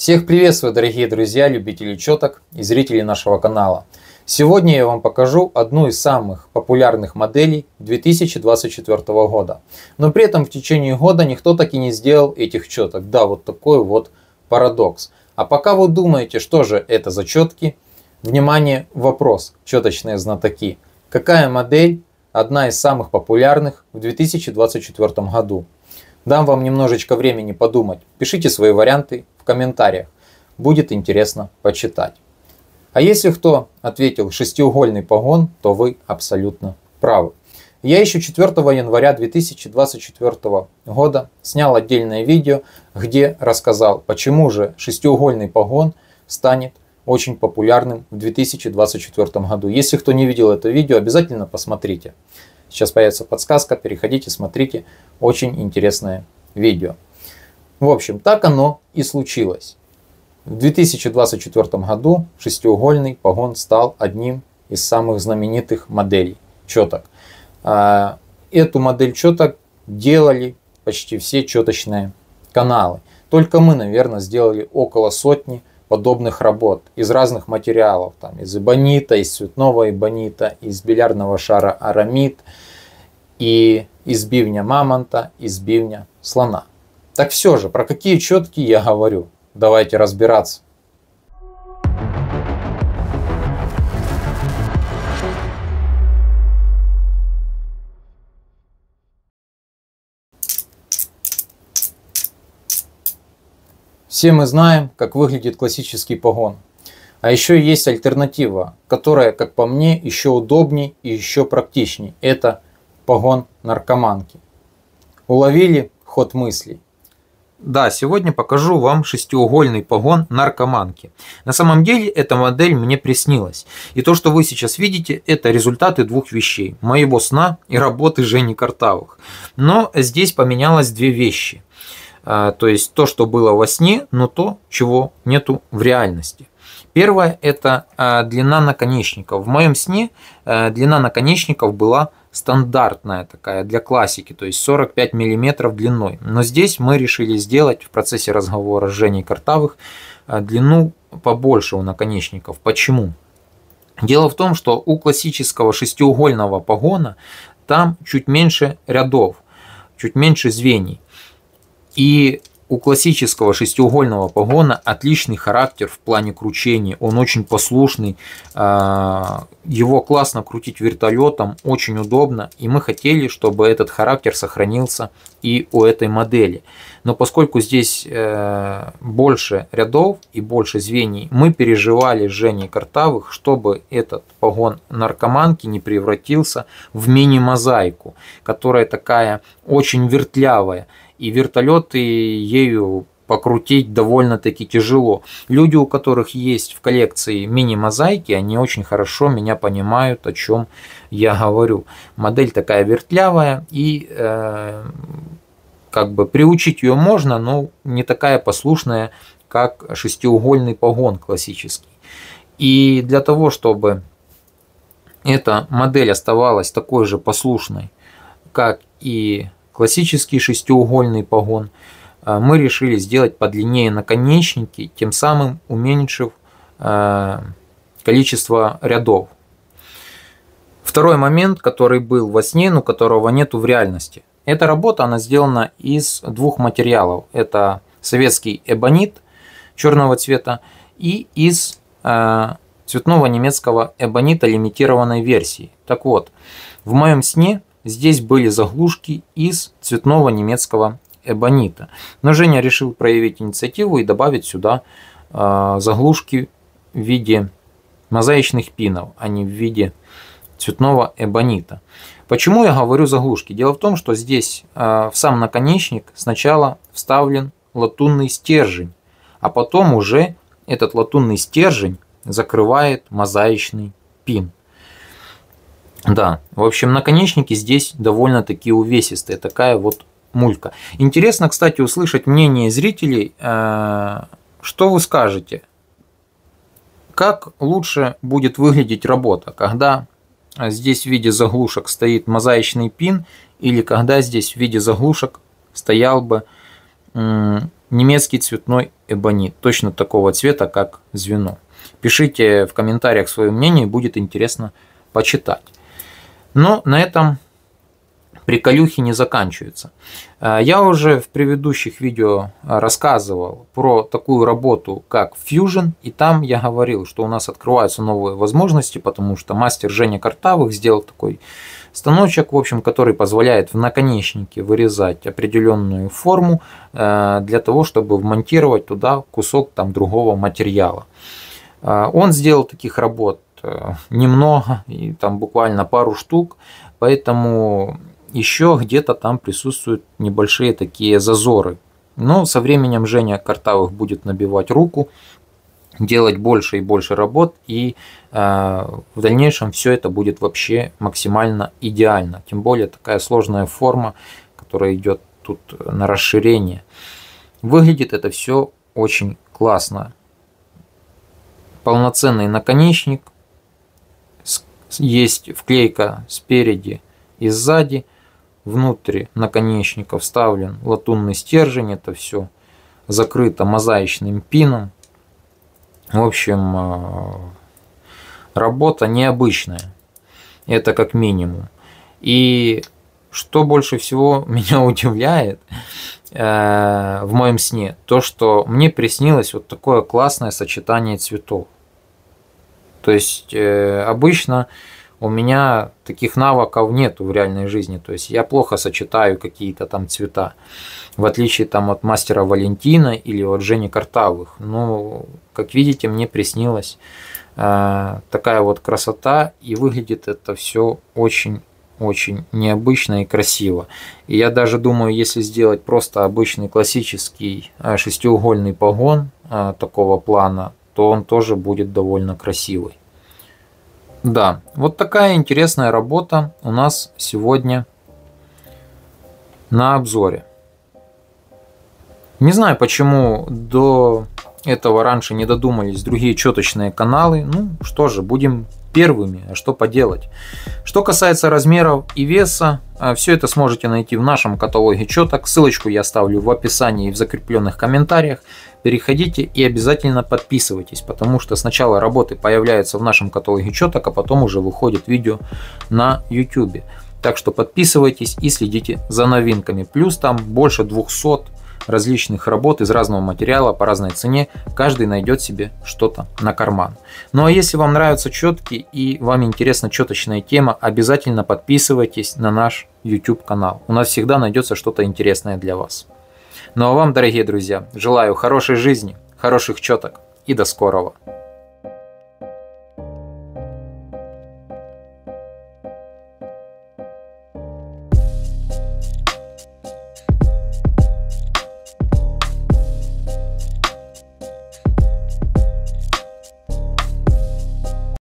Всех приветствую, дорогие друзья, любители четок и зрители нашего канала. Сегодня я вам покажу одну из самых популярных моделей 2024 года. Но при этом в течение года никто так и не сделал этих четок. Да, вот такой вот парадокс. А пока вы думаете, что же это за четки, внимание, вопрос, четочные знатоки. Какая модель одна из самых популярных в 2024 году? Дам вам немножечко времени подумать. Пишите свои варианты в комментариях. Будет интересно почитать. А если кто ответил шестиугольный погон, то вы абсолютно правы. Я еще 4 января 2024 года снял отдельное видео, где рассказал, почему же шестиугольный погон станет очень популярным в 2024 году. Если кто не видел это видео, обязательно посмотрите. Сейчас появится подсказка, переходите, смотрите. Очень интересное видео. В общем, так оно и случилось. В 2024 году шестиугольный погон стал одним из самых знаменитых моделей четок. А, эту модель четок делали почти все четочные каналы. Только мы, наверное, сделали около сотни подобных работ из разных материалов, там, из эбонита, из цветного эбонита, из бильярдного шара арамид, и из бивня мамонта, из бивня слона. Так все же, про какие четкие я говорю? Давайте разбираться. Все мы знаем, как выглядит классический погон. А еще есть альтернатива, которая, как по мне, еще удобнее и еще практичнее. Это погон наркоманки. Уловили ход мыслей? Да, сегодня покажу вам шестиугольный погон наркоманки. На самом деле эта модель мне приснилась. И то, что вы сейчас видите, это результаты двух вещей. Моего сна и работы Жени Картавых. Но здесь поменялось две вещи – а, то есть то, что было во сне, но то, чего нету в реальности. Первое – это а, длина наконечников. В моем сне а, длина наконечников была стандартная такая для классики, то есть 45 мм длиной. Но здесь мы решили сделать в процессе разговора с Женей Картавых длину побольше у наконечников. Почему? Дело в том, что у классического шестиугольного погона там чуть меньше рядов, чуть меньше звеньев. И у классического шестиугольного погона отличный характер в плане кручения, он очень послушный, а, его классно крутить вертолетом, очень удобно, и мы хотели, чтобы этот характер сохранился и у этой модели. Но поскольку здесь э, больше рядов и больше звеньев, мы переживали с Женей Картавых, чтобы этот погон наркоманки не превратился в мини-мозаику, которая такая очень вертлявая, и вертолеты ею покрутить довольно-таки тяжело. Люди, у которых есть в коллекции мини-мозаики, они очень хорошо меня понимают, о чем я говорю. Модель такая вертлявая и э, как бы приучить ее можно, но не такая послушная, как шестиугольный погон классический. И для того, чтобы эта модель оставалась такой же послушной, как и классический шестиугольный погон, а, мы решили сделать подлиннее наконечники, тем самым уменьшив а, количество рядов. Второй момент, который был во сне, но которого нету в реальности. Эта работа, она сделана из двух материалов. Это советский эбонит черного цвета и из э, цветного немецкого эбонита лимитированной версии. Так вот, в моем сне Здесь были заглушки из цветного немецкого эбонита. Но Женя решил проявить инициативу и добавить сюда э, заглушки в виде мозаичных пинов, а не в виде цветного эбонита. Почему я говорю заглушки? Дело в том, что здесь э, в сам наконечник сначала вставлен латунный стержень, а потом уже этот латунный стержень закрывает мозаичный пин. Да, в общем, наконечники здесь довольно-таки увесистые, такая вот мулька. Интересно, кстати, услышать мнение зрителей, э, что вы скажете, как лучше будет выглядеть работа, когда здесь в виде заглушек стоит мозаичный пин, или когда здесь в виде заглушек стоял бы немецкий цветной эбонит, точно такого цвета, как звено. Пишите в комментариях свое мнение, будет интересно почитать. Но на этом приколюхи не заканчиваются. Э, я уже в предыдущих видео рассказывал про такую работу, как Fusion, и там я говорил, что у нас открываются новые возможности, потому что мастер Женя Картавых сделал такой станочек, в общем, который позволяет в наконечнике вырезать определенную форму э, для того, чтобы вмонтировать туда кусок там другого материала. Э, он сделал таких работ Э, немного, и там буквально пару штук, поэтому еще где-то там присутствуют небольшие такие зазоры. Но со временем Женя Картавых будет набивать руку, делать больше и больше работ, и э, в дальнейшем все это будет вообще максимально идеально. Тем более такая сложная форма, которая идет тут на расширение. Выглядит это все очень классно. Полноценный наконечник, есть вклейка спереди и сзади. внутри наконечника вставлен латунный стержень, это все закрыто мозаичным пином. В общем, э, работа необычная, это как минимум. И что больше всего меня удивляет э, в моем сне, то, что мне приснилось вот такое классное сочетание цветов. То есть э, обычно у меня таких навыков нет в реальной жизни. То есть я плохо сочетаю какие-то там цвета. В отличие там от мастера Валентина или от Жени Картавых. Ну, как видите, мне приснилась э, такая вот красота. И выглядит это все очень очень необычно и красиво. И я даже думаю, если сделать просто обычный классический э, шестиугольный погон такого плана, то он тоже будет довольно красивый. Да, вот такая интересная работа у нас сегодня на обзоре. Не знаю, почему до этого раньше не додумались другие четочные каналы. Ну что же, будем первыми, а что поделать. Что касается размеров и веса, а, все это сможете найти в нашем каталоге четок. Ссылочку я оставлю в описании и в закрепленных комментариях переходите и обязательно подписывайтесь, потому что сначала работы появляются в нашем каталоге четок, а потом уже выходит видео на YouTube. Так что подписывайтесь и следите за новинками. Плюс там больше 200 различных работ из разного материала по разной цене. Каждый найдет себе что-то на карман. Ну а если вам нравятся четки и вам интересна четочная тема, обязательно подписывайтесь на наш YouTube канал. У нас всегда найдется что-то интересное для вас. Ну а вам, дорогие друзья, желаю хорошей жизни, хороших четок и до скорого.